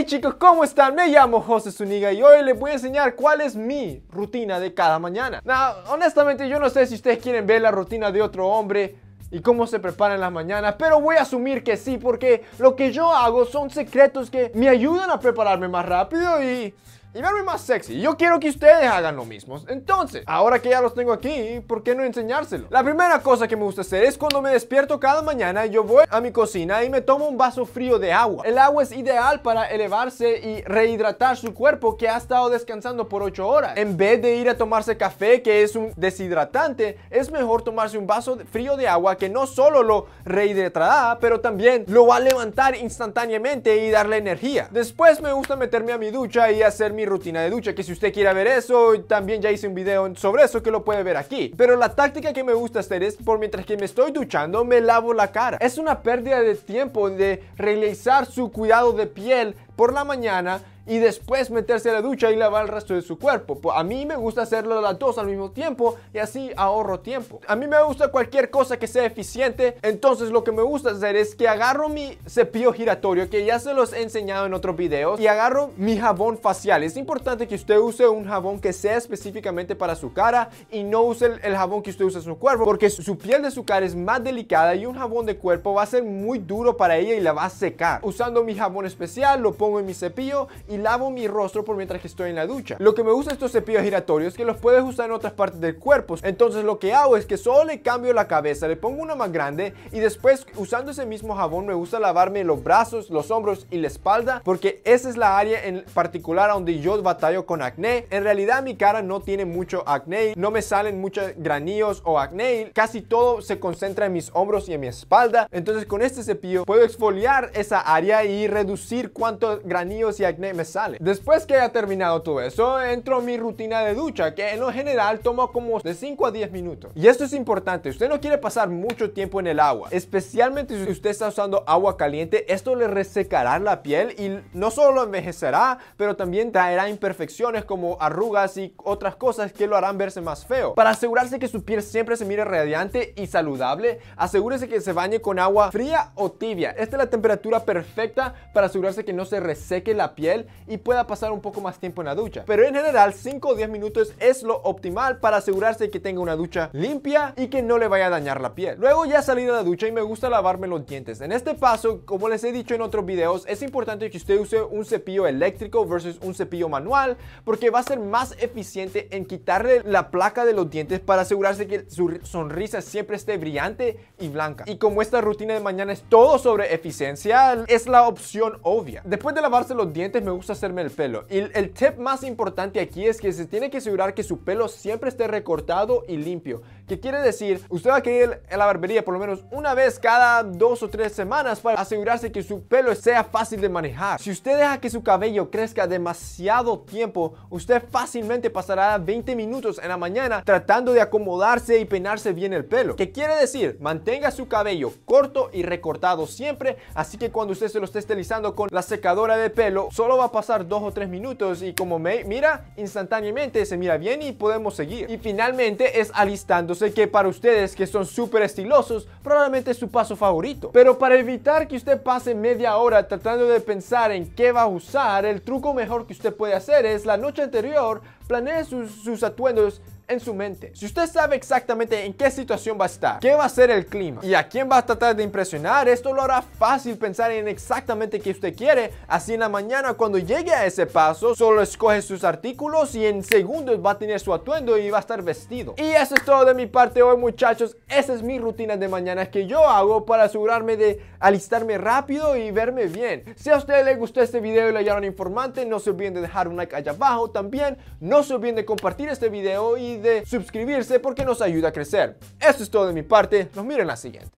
Hey chicos, ¿cómo están? Me llamo José Zuniga y hoy les voy a enseñar cuál es mi rutina de cada mañana. Now, honestamente yo no sé si ustedes quieren ver la rutina de otro hombre y cómo se preparan las mañanas, pero voy a asumir que sí porque lo que yo hago son secretos que me ayudan a prepararme más rápido y y verme más sexy. Yo quiero que ustedes hagan lo mismo. Entonces, ahora que ya los tengo aquí, ¿por qué no enseñárselo? La primera cosa que me gusta hacer es cuando me despierto cada mañana, yo voy a mi cocina y me tomo un vaso frío de agua. El agua es ideal para elevarse y rehidratar su cuerpo que ha estado descansando por 8 horas. En vez de ir a tomarse café, que es un deshidratante, es mejor tomarse un vaso frío de agua que no solo lo rehidratará, pero también lo va a levantar instantáneamente y darle energía. Después me gusta meterme a mi ducha y hacer mi mi rutina de ducha, que si usted quiere ver eso, también ya hice un video sobre eso que lo puede ver aquí. Pero la táctica que me gusta hacer es, por mientras que me estoy duchando, me lavo la cara. Es una pérdida de tiempo de realizar su cuidado de piel por la mañana y después meterse a la ducha y lavar el resto de su cuerpo. Pues, a mí me gusta hacerlo las dos al mismo tiempo y así ahorro tiempo. A mí me gusta cualquier cosa que sea eficiente, entonces lo que me gusta hacer es que agarro mi cepillo giratorio, que ya se los he enseñado en otros videos, y agarro mi jabón facial. Es importante que usted use un jabón que sea específicamente para su cara y no use el, el jabón que usted usa en su cuerpo, porque su piel de su cara es más delicada y un jabón de cuerpo va a ser muy duro para ella y la va a secar. Usando mi jabón especial, lo pongo en mi cepillo y lavo mi rostro por mientras que estoy en la ducha. Lo que me gusta de estos cepillos giratorios es que los puedes usar en otras partes del cuerpo. Entonces lo que hago es que solo le cambio la cabeza, le pongo uno más grande y después usando ese mismo jabón me gusta lavarme los brazos, los hombros y la espalda porque esa es la área en particular donde yo batallo con acné. En realidad mi cara no tiene mucho acné, no me salen muchos granillos o acné, casi todo se concentra en mis hombros y en mi espalda. Entonces con este cepillo puedo exfoliar esa área y reducir cuántos granillos y acné sale. Después que haya terminado todo eso, entro mi rutina de ducha, que en lo general toma como de 5 a 10 minutos. Y esto es importante, usted no quiere pasar mucho tiempo en el agua, especialmente si usted está usando agua caliente, esto le resecará la piel y no solo envejecerá, pero también traerá imperfecciones como arrugas y otras cosas que lo harán verse más feo. Para asegurarse que su piel siempre se mire radiante y saludable, asegúrese que se bañe con agua fría o tibia. Esta es la temperatura perfecta para asegurarse que no se reseque la piel y pueda pasar un poco más tiempo en la ducha. Pero en general 5 o 10 minutos es lo optimal para asegurarse que tenga una ducha limpia y que no le vaya a dañar la piel. Luego ya salí de la ducha y me gusta lavarme los dientes. En este paso, como les he dicho en otros videos, es importante que usted use un cepillo eléctrico versus un cepillo manual porque va a ser más eficiente en quitarle la placa de los dientes para asegurarse que su sonrisa siempre esté brillante y blanca. Y como esta rutina de mañana es todo sobre eficiencia, es la opción obvia. Después de lavarse los dientes hacerme el pelo. Y el tip más importante aquí es que se tiene que asegurar que su pelo siempre esté recortado y limpio que quiere decir, usted va a querer ir a la barbería por lo menos una vez cada dos o tres semanas para asegurarse que su pelo sea fácil de manejar. Si usted deja que su cabello crezca demasiado tiempo, usted fácilmente pasará 20 minutos en la mañana tratando de acomodarse y peinarse bien el pelo. Que quiere decir, mantenga su cabello corto y recortado siempre, así que cuando usted se lo esté estilizando con la secadora de pelo, solo va a pasar dos o tres minutos y como me mira, instantáneamente se mira bien y podemos seguir. Y finalmente es alistándose sé que para ustedes que son súper estilosos, probablemente es su paso favorito. Pero para evitar que usted pase media hora tratando de pensar en qué va a usar, el truco mejor que usted puede hacer es la noche anterior, planee sus atuendos en su mente. Si usted sabe exactamente en qué situación va a estar, qué va a ser el clima y a quién va a tratar de impresionar, esto lo hará fácil pensar en exactamente qué usted quiere. Así en la mañana cuando llegue a ese paso, solo escoge sus artículos y en segundos va a tener su atuendo y va a estar vestido. Y eso es todo de mi parte hoy muchachos. Esa es mi rutina de mañana que yo hago para asegurarme de alistarme rápido y verme bien. Si a usted le gustó este video y le hallaron informante, no se olviden de dejar un like allá abajo. También no se olviden de compartir este video y de suscribirse porque nos ayuda a crecer. Eso es todo de mi parte, nos miren la siguiente.